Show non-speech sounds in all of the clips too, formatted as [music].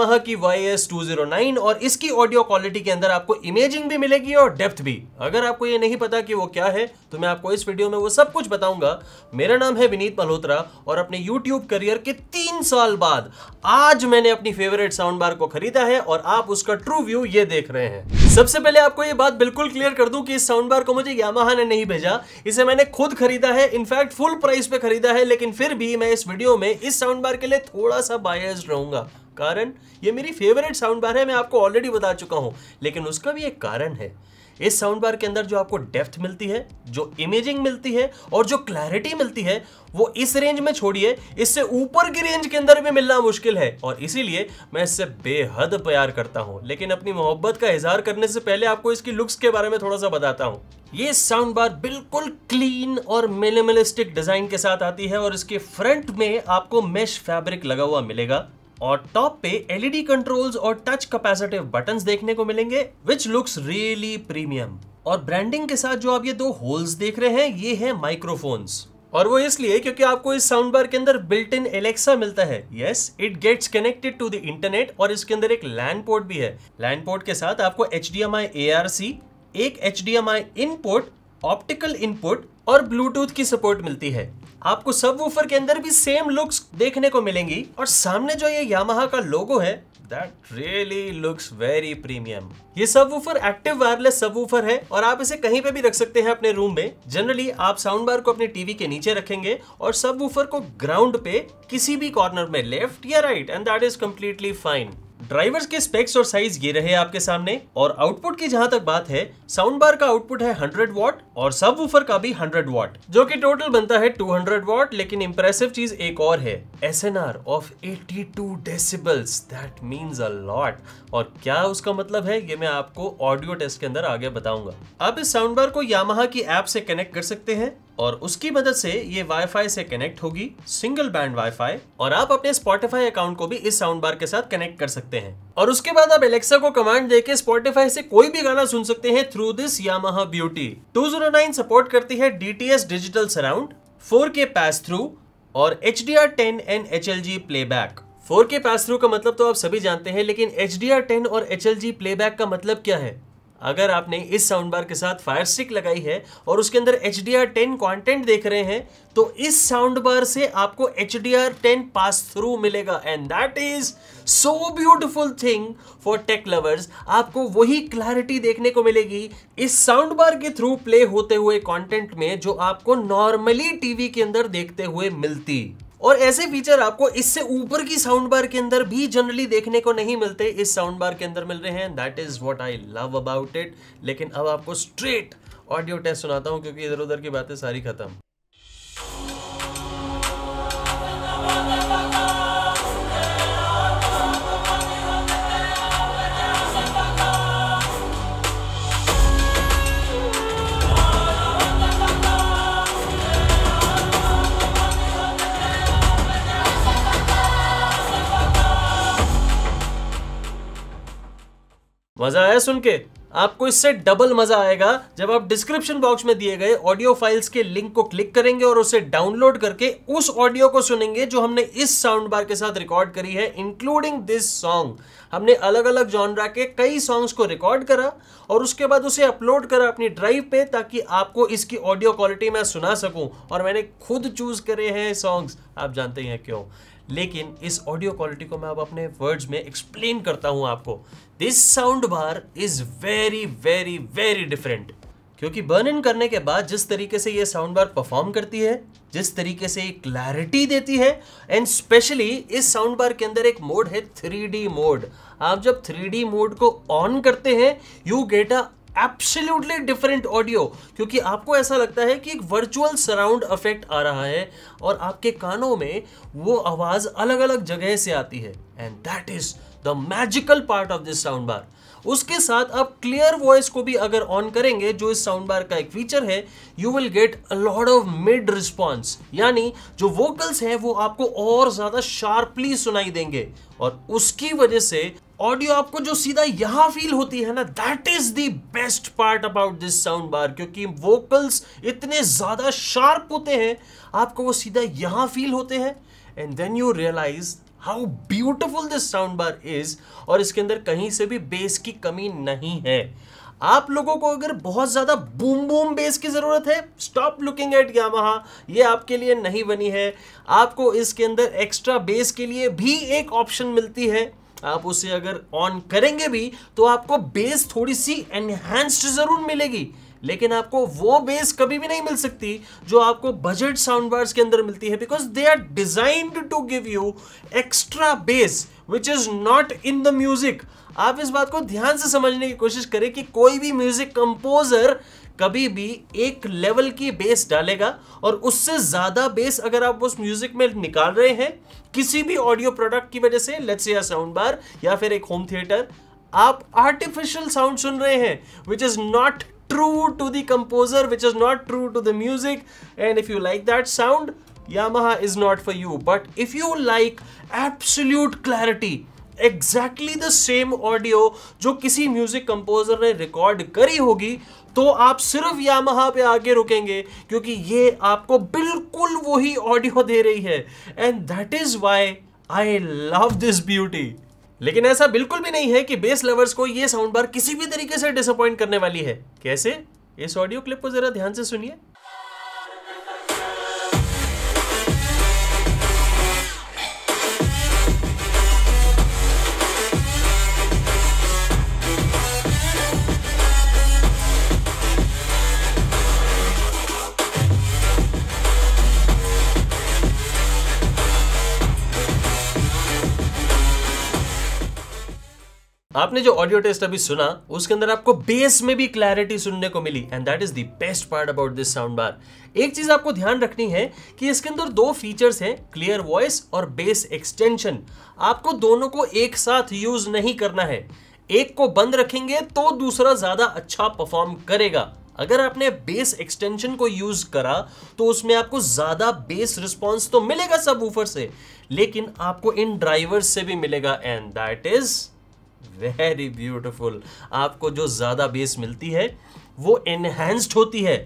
Yamaha की Y S two zero nine और इसकी ऑडियो क्वालिटी के अंदर आपको इमेजिंग भी मिलेगी और डेप्थ भी अगर आपको ये नहीं पता कि वो क्या है तो मैं आपको इस वीडियो में वो सब कुछ बताऊंगा मेरा नाम है विनीत मल्होत्रा और अपने यूट्यूब करियर के तीन साल बाद आज मैंने अपनी फेवरेट साउंड बार को खरीदा है और आप उसका ट्रू व्यू ये देख रहे हैं सबसे पहले आपको ये बात बिल्कुल क्लियर कर दूं कि इस साउंड बार को मुझे यामाहा ने नहीं भेजा इसे मैंने खुद खरीदा है इनफैक्ट फुल प्राइस पे खरीदा है लेकिन फिर भी मैं इस वीडियो में इस साउंड बार के लिए थोड़ा सा बायस रहूंगा कारण ये मेरी फेवरेट साउंड बार है मैं आपको ऑलरेडी बता चुका हूँ लेकिन उसका भी एक कारण है इस साउंड बार के अंदर जो आपको डेप्थ मिलती है जो इमेजिंग मिलती है और जो क्लैरिटी मिलती है वो इस रेंज में छोड़िए इससे ऊपर की रेंज के अंदर भी मिलना मुश्किल है और इसीलिए मैं इससे बेहद प्यार करता हूँ लेकिन अपनी मोहब्बत का इजहार करने से पहले आपको इसकी लुक्स के बारे में थोड़ा सा बताता हूँ ये साउंड बार बिल्कुल क्लीन और मिनिमलिस्टिक डिजाइन के साथ आती है और इसके फ्रंट में आपको मेश फैब्रिक लगा हुआ मिलेगा और टॉप पे एलईडी कंट्रोल्स e और टच कैपेसिटिव बटन्स देखने को मिलेंगे विच लुक्स रियली प्रीमियम और ब्रांडिंग के साथ जो आप ये दो होल्स देख रहे हैं ये है माइक्रोफोन्स और वो इसलिए क्योंकि आपको इस साउंड बार के अंदर बिल्ट इन एलेक्सा मिलता है yes it gets connected to the internet और इसके अंदर एक लैंड पोर्ट भी है लैंड पोर्ट के साथ आपको H D M I A R C एक H D M I input optical input और ब्लूटूथ की सपोर्ट मिलती है आपको सब वूफर के अंदर भी सेम लुक्स देखने को मिलेंगी और सामने जो ये यामाहा का लोगो है That really looks very premium. ये subwoofer active wireless subwoofer है और आप इसे कहीं पे भी रख सकते हैं अपने रूम में जनरली आप साउंड बार को अपने टीवी के नीचे रखेंगे और सब वूफर को ग्राउंड पे किसी भी कॉर्नर में लेफ्ट या right and that is completely fine drivers के स्पेक्स और साइज ये रहे आपके सामने और आउटपुट की जहां तक बात है साउंड बार का आउटपुट है 100 वॉट और सब वूफर का भी 100 वॉट जो कि टोटल बनता है 200 वॉट लेकिन इम्प्रेसिव चीज एक और है S N R of eighty two decibels that means और क्या उसका मतलब है ये मैं आपको ऑडियो टेस्ट के अंदर आगे बताऊंगा आप इस साउंड बार को यामहा की एप से कनेक्ट कर सकते हैं और उसकी मदद से ये वाईफाई से कनेक्ट होगी सिंगल बैंड वाईफाई और आप अपने स्पॉटिफाई अकाउंट को भी इस साउंड बार के साथ कनेक्ट कर सकते हैं और उसके बाद आप एलेक्सा को कमांड देके स्पॉटिफाई से कोई भी गाना सुन सकते हैं through this Yamaha beauty 209 support करती है DTS digital surround 4K pass through और H D R ten and H L G playback four K pass through का मतलब तो आप सभी जानते हैं लेकिन एच डी आर टेन और H L G playback का मतलब क्या है अगर आपने इस साउंड बार के साथ फायर स्टिक लगाई है और उसके अंदर H D R ten content देख रहे हैं तो इस साउंड बार से आपको H D R ten pass through मिलेगा and that is so beautiful thing for tech lovers आपको वही क्लैरिटी देखने को मिलेगी इस साउंड बार के थ्रू प्ले होते हुए कॉन्टेंट में जो आपको नॉर्मली टीवी के अंदर देखते हुए मिलती और ऐसे फीचर आपको इससे ऊपर की साउंड बार के अंदर भी जनरली देखने को नहीं मिलते इस साउंड बार के अंदर मिल रहे हैं that is what I love about it लेकिन अब आपको स्ट्रेट ऑडियो टेस्ट सुनाता हूँ क्योंकि इधर उधर की बातें सारी खत्म मजा आया सुन के आपको इससे डबल मजा आएगा जब आप डिस्क्रिप्शन बॉक्स में दिए गए ऑडियो फाइल्स के लिंक को क्लिक करेंगे और उसे डाउनलोड करके उस ऑडियो को सुनेंगे जो हमने इस साउंड बार के साथ रिकॉर्ड करी है इंक्लूडिंग दिस सॉन्ग हमने अलग अलग जॉनरा के कई सॉन्ग्स को रिकॉर्ड करा और उसके बाद उसे अपलोड करा अपनी ड्राइव पे ताकि आपको इसकी ऑडियो क्वालिटी मैं सुना सकूं और मैंने खुद चूज करे हैं सॉन्ग्स आप जानते हैं क्यों लेकिन इस ऑडियो क्वालिटी को मैं अब अपने वर्ड्स में एक्सप्लेन करता हूं आपको this sound bar is very very very different क्योंकि बर्न इन करने के बाद जिस तरीके से ये साउंड बार परफॉर्म करती है जिस तरीके से ये क्लैरिटी देती है एंड स्पेशली इस साउंड बार के अंदर एक मोड है थ्री मोड आप जब थ्री मोड को ऑन करते हैं you get a absolutely different audio क्योंकि आपको ऐसा लगता है कि एक वर्चुअल सराउंड इफेक्ट आ रहा है और आपके कानों में वो आवाज़ अलग अलग जगह से आती है and that is the magical part of this sound bar उसके साथ आप क्लियर वॉइस को भी अगर ऑन करेंगे जो इस साउंड बार का एक फीचर है you will get a lot of mid response यानी जो वोकल्स हैं वो आपको और ज़्यादा शार्पली सुनाई देंगे और उसकी वजह से ऑडियो आपको जो सीधा यहाँ फील होती है ना that is the best part about this sound bar क्योंकि वोकल्स इतने ज़्यादा शार्प होते हैं आपको वो सीधा यहाँ फील होते हैं and then you realize how beautiful this sound bar is और इसके अंदर कहीं से भी बेस की कमी नहीं है आप लोगों को अगर बहुत ज़्यादा बूम बूम बेस की ज़रूरत है स्टॉप लुकिंग एट यामाहा ये आपके लिए नहीं बनी है आपको इसके अंदर एक्स्ट्रा बेस के लिए भी एक ऑप्शन मिलती है आप उसे अगर ऑन करेंगे भी तो आपको बेस थोड़ी सी एनहेंस्ड ज़रूर मिलेगी लेकिन आपको वो बेस कभी भी नहीं मिल सकती जो आपको बजट साउंड बार्स के अंदर मिलती है because they are designed to give you extra bass which is not in the music आप इस बात को ध्यान से समझने की कोशिश करें कि कोई भी म्यूजिक कंपोजर कभी भी एक लेवल की बेस डालेगा और उससे ज़्यादा बेस अगर आप उस म्यूज़िक में निकाल रहे हैं किसी भी ऑडियो प्रोडक्ट की वजह से लेट्स या साउंड बार या फिर एक होम थिएटर आप आर्टिफिशियल साउंड सुन रहे हैं which is not true to the composer which is not true to the music and if you like that sound Yamaha is not for you. But if you like absolute clarity, exactly the same audio जो किसी music composer ने record करी होगी तो आप सिर्फ महा पे आके रुकेंगे क्योंकि ये आपको बिल्कुल वही ऑडियो दे रही है and that is why I love this beauty लेकिन ऐसा बिल्कुल भी नहीं है कि बेस लवर्स को ये साउंड बार किसी भी तरीके से डिसअपॉइंट करने वाली है कैसे इस ऑडियो क्लिप को जरा ध्यान से सुनिए आपने जो ऑडियो टेस्ट अभी सुना उसके अंदर आपको बेस में भी क्लैरिटी सुनने को मिली and that is the best part about this sound bar एक चीज आपको ध्यान रखनी है कि इसके अंदर दो फीचर्स हैं क्लियर वॉइस और बेस एक्सटेंशन आपको दोनों को एक साथ यूज नहीं करना है एक को बंद रखेंगे तो दूसरा ज्यादा अच्छा परफॉर्म करेगा अगर आपने बेस एक्सटेंशन को यूज करा तो उसमें आपको ज्यादा बेस रिस्पॉन्स तो मिलेगा सब ऊपर से लेकिन आपको इन ड्राइवर्स से भी मिलेगा and that is very beautiful आपको जो ज़्यादा बेस मिलती है वो एनहेंस्ड होती है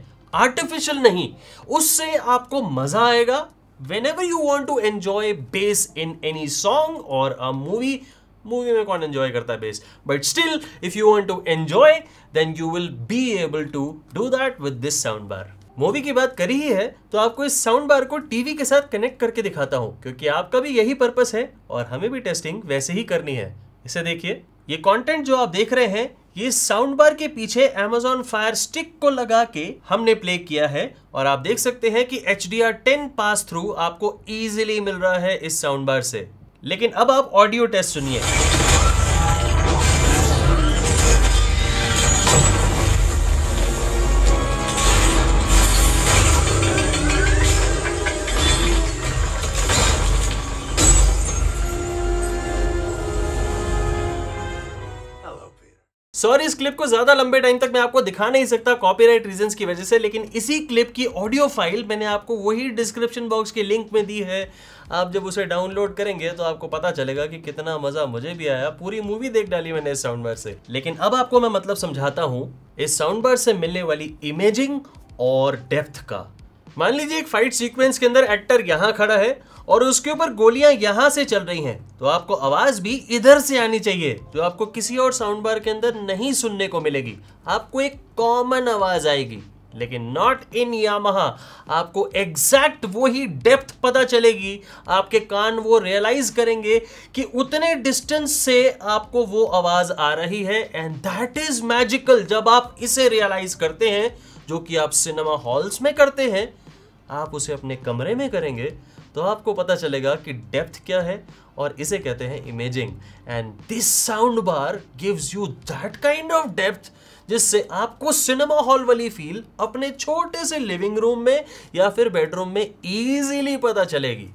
आर्टिफिशियल नहीं उससे आपको मज़ा आएगा whenever you want to enjoy bass in any song और अ मूवी मूवी में कौन एंजॉय करता है bass but still if you want to enjoy then you will be able to do that with this sound bar movie की बात करी ही है तो आपको इस साउंड बार को टीवी के साथ कनेक्ट करके दिखाता हूं क्योंकि आपका भी यही पर्पस है और हमें भी टेस्टिंग वैसे ही करनी है इसे देखिए ये कंटेंट जो आप देख रहे हैं ये साउंड बार के पीछे Amazon Fire Stick को लगा के हमने प्ले किया है और आप देख सकते हैं कि H D R ten pass through आपको इजीली मिल रहा है इस साउंड बार से लेकिन अब आप ऑडियो टेस्ट सुनिए सॉरी इस क्लिप को ज्यादा लंबे टाइम तक मैं आपको दिखा नहीं सकता कॉपीराइट राइट की वजह से लेकिन इसी क्लिप की ऑडियो फाइल मैंने आपको वही डिस्क्रिप्शन बॉक्स के लिंक में दी है आप जब उसे डाउनलोड करेंगे तो आपको पता चलेगा कि कितना मजा मुझे भी आया पूरी मूवी देख डाली मैंने इस साउंड बार से लेकिन अब आपको मैं मतलब समझाता हूँ इस साउंड बार से मिलने वाली इमेजिंग और डेप्थ का मान लीजिए एक फाइट सीक्वेंस के अंदर एक्टर यहाँ खड़ा है और उसके ऊपर गोलियां यहाँ से चल रही हैं तो आपको आवाज भी इधर से आनी चाहिए जो आपको किसी और साउंड बार के अंदर नहीं सुनने को मिलेगी आपको एक कॉमन आवाज आएगी लेकिन नॉट इन यामहा आपको एग्जैक्ट वो ही डेप्थ पता चलेगी आपके कान वो रियलाइज करेंगे कि उतने डिस्टेंस से आपको वो आवाज आ रही है एंड दैट इज मैजिकल जब आप इसे रियलाइज करते हैं जो कि आप सिनेमा हॉल्स में करते हैं आप उसे अपने कमरे में करेंगे तो आपको पता चलेगा कि डेप्थ क्या है और इसे कहते हैं imaging and this sound bar gives you that kind of depth जिससे आपको सिनेमा हॉल वाली फील अपने छोटे से लिविंग रूम में या फिर बेडरूम में ईजिली पता चलेगी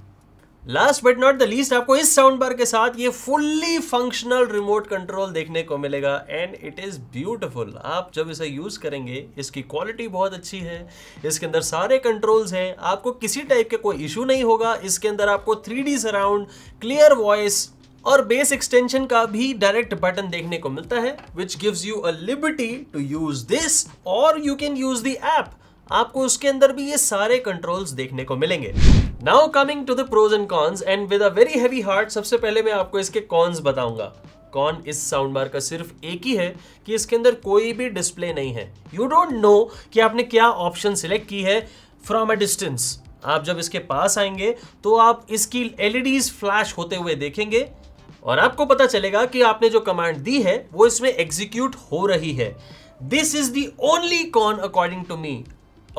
last but not the least आपको इस साउंड बार के साथ ये फुल्ली फंक्शनल रिमोट कंट्रोल देखने को मिलेगा एंड इट इज़ ब्यूटिफुल आप जब इसे यूज़ करेंगे इसकी क्वालिटी बहुत अच्छी है इसके अंदर सारे कंट्रोल्स हैं आपको किसी टाइप के कोई इशू नहीं होगा इसके अंदर आपको three D surround clear voice और बेस एक्सटेंशन का भी डायरेक्ट बटन देखने को मिलता है which gives you a liberty to use this और you can use the app आपको उसके अंदर भी ये सारे कंट्रोल्स देखने को मिलेंगे now coming to the pros and cons and with a very heavy heart सबसे पहले मैं आपको इसके कॉन्स बताऊंगा कौन इस साउंड बार का सिर्फ एक ही है कि इसके अंदर कोई भी डिस्प्ले नहीं है यू डोंट नो कि आपने क्या ऑप्शन सिलेक्ट की है फ्रॉम अ डिस्टेंस आप जब इसके पास आएंगे तो आप इसकी एलईडीज फ्लैश e होते हुए देखेंगे और आपको पता चलेगा कि आपने जो कमांड दी है वो इसमें एग्जीक्यूट हो रही है this is the only con according to me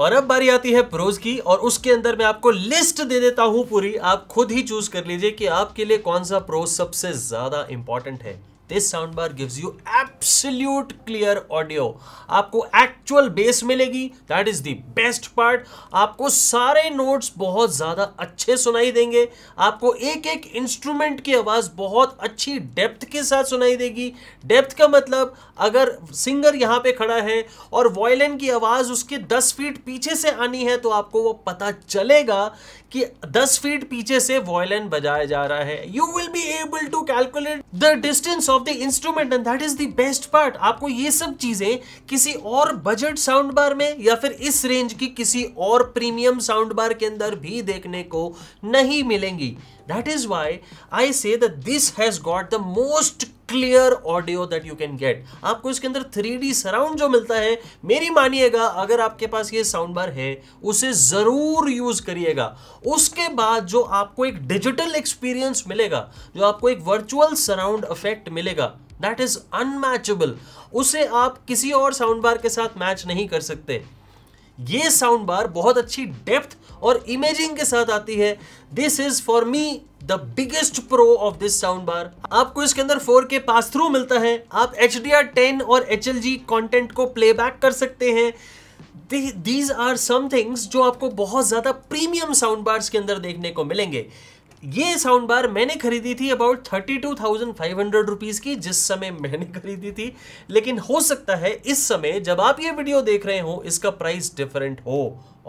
और अब बारी आती है प्रोज की और उसके अंदर मैं आपको लिस्ट दे देता हूं पूरी आप खुद ही चूज कर लीजिए कि आपके लिए कौन सा प्रोज सबसे ज्यादा इंपॉर्टेंट है this sound bar gives you absolute clear audio आपको एक्चुअल बेस मिलेगी that is the best part आपको सारे नोट्स बहुत ज़्यादा अच्छे सुनाई देंगे आपको एक एक इंस्ट्रूमेंट की आवाज़ बहुत अच्छी डेप्थ के साथ सुनाई देगी डेप्थ का मतलब अगर सिंगर यहां पे खड़ा है और वॉयलिन की आवाज़ उसके दस फीट पीछे से आनी है तो आपको वो पता चलेगा कि दस फीट पीछे से वॉयलिन बजाया जा रहा है you will be able to calculate the distance of of the instrument and that is the best part आपको ये सब चीजें किसी और बजट साउंड बार में या फिर इस रेंज की किसी और प्रीमियम साउंड बार के अंदर भी देखने को नहीं मिलेंगी that is why I say this has got the most clear audio that you can get आपको इसके अंदर थ्री सराउंड जो मिलता है मेरी मानिएगा अगर आपके पास ये साउंड बार है उसे ज़रूर यूज़ करिएगा उसके बाद जो आपको एक डिजिटल एक्सपीरियंस मिलेगा जो आपको एक वर्चुअल सराउंड इफेक्ट मिलेगा दैट इज़ अनमैचेबल उसे आप किसी और साउंड बार के साथ मैच नहीं कर सकते ये साउंड बार बहुत अच्छी डेप्थ और इमेजिंग के साथ आती है this is for me the biggest pro of this sound bar आपको इसके अंदर 4K पास थ्रू मिलता है आप एच 10 और एच कंटेंट को प्लेबैक कर सकते हैं दीज आर सम थिंग्स जो आपको बहुत ज़्यादा प्रीमियम साउंड बार्स के अंदर देखने को मिलेंगे ये साउंड बार मैंने खरीदी थी about thirty two thousand five hundred rupees की जिस समय मैंने [laughs] खरीदी थी लेकिन हो सकता है इस समय जब आप ये वीडियो देख रहे हो इसका प्राइस डिफरेंट हो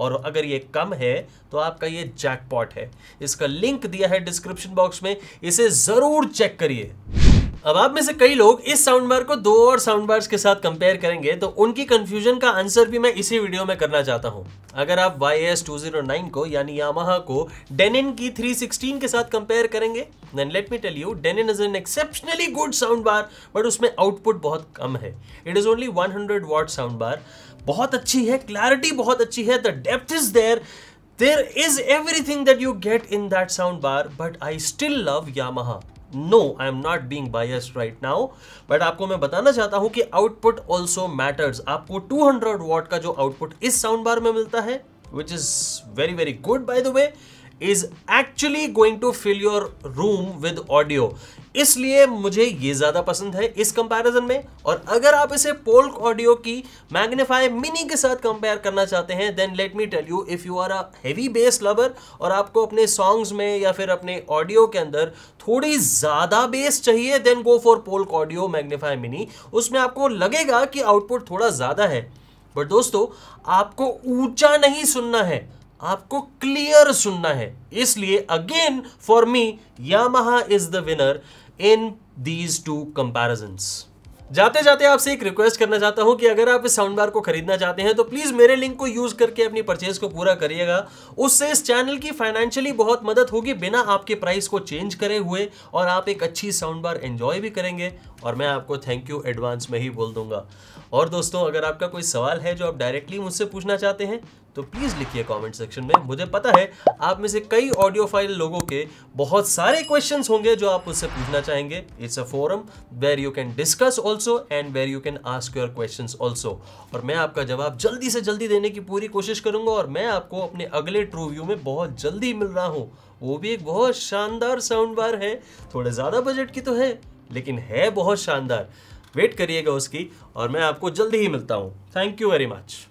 और अगर ये कम है तो आपका ये जैकपॉट है इसका लिंक दिया है डिस्क्रिप्शन बॉक्स में इसे ज़रूर चेक करिए अब आप में से कई लोग इस साउंड बार को दो और साउंड बार्स के साथ कंपेयर करेंगे तो उनकी कंफ्यूजन का आंसर भी मैं इसी वीडियो में करना चाहता हूं अगर आप Y S two zero nine को यानी यामाहा को डेनिन की थ्री सिक्सटीन के साथ कंपेयर करेंगे then let me tell you Denon is an exceptionally good sound bar but उसमें आउटपुट बहुत कम है it is only one hundred watt sound bar बहुत अच्छी है क्लैरिटी बहुत अच्छी है the depth is there there is everything that you get in that sound bar but I still love Yamaha no I am not being bias right now but आपको मैं बताना चाहता हूं कि आउटपुट ऑल्सो मैटर्स आपको 200 what का जो output इस साउंड बार में मिलता है which is very very good by the way is actually going to fill your room with audio इसलिए मुझे ये ज़्यादा पसंद है इस कंपैरिजन में और अगर आप इसे पोल्क ऑडियो की मैग्नीफाई मिनी के साथ कंपेयर करना चाहते हैं then let me tell you if you are a heavy bass lover और आपको अपने सॉन्ग्स में या फिर अपने ऑडियो के अंदर थोड़ी ज़्यादा बेस चाहिए then go for Polk audio magnify mini उसमें आपको लगेगा कि आउटपुट थोड़ा ज़्यादा है बट दोस्तों आपको ऊंचा नहीं सुनना है आपको क्लियर सुनना है इसलिए again for me Yamaha is the winner in these two comparison जाते जाते आपसे एक रिक्वेस्ट करना चाहता हूं कि अगर आप इस साउंड बार को खरीदना चाहते हैं तो प्लीज़ मेरे लिंक को यूज़ करके अपनी परचेज को पूरा करिएगा उससे इस चैनल की फाइनेंशियली बहुत मदद होगी बिना आपके प्राइस को चेंज करे हुए और आप एक अच्छी साउंड बार एंजॉय भी करेंगे और मैं आपको थैंक यू एडवांस में ही बोल दूंगा और दोस्तों अगर आपका कोई सवाल है जो आप डायरेक्टली मुझसे पूछना चाहते हैं तो प्लीज़ लिखिए कमेंट सेक्शन में मुझे पता है आप में से कई ऑडियो फाइल लोगों के बहुत सारे क्वेश्चंस होंगे जो आप उससे पूछना चाहेंगे it's a forum where you can discuss also and where you can ask your question also और मैं आपका जवाब जल्दी से जल्दी देने की पूरी कोशिश करूंगा और मैं आपको अपने अगले ट्रू व्यू में बहुत जल्दी मिल रहा हूँ वो भी एक बहुत शानदार साउंड बार है थोड़े ज़्यादा बजट की तो है लेकिन है बहुत शानदार वेट करिएगा उसकी और मैं आपको जल्दी ही मिलता हूँ थैंक यू वेरी मच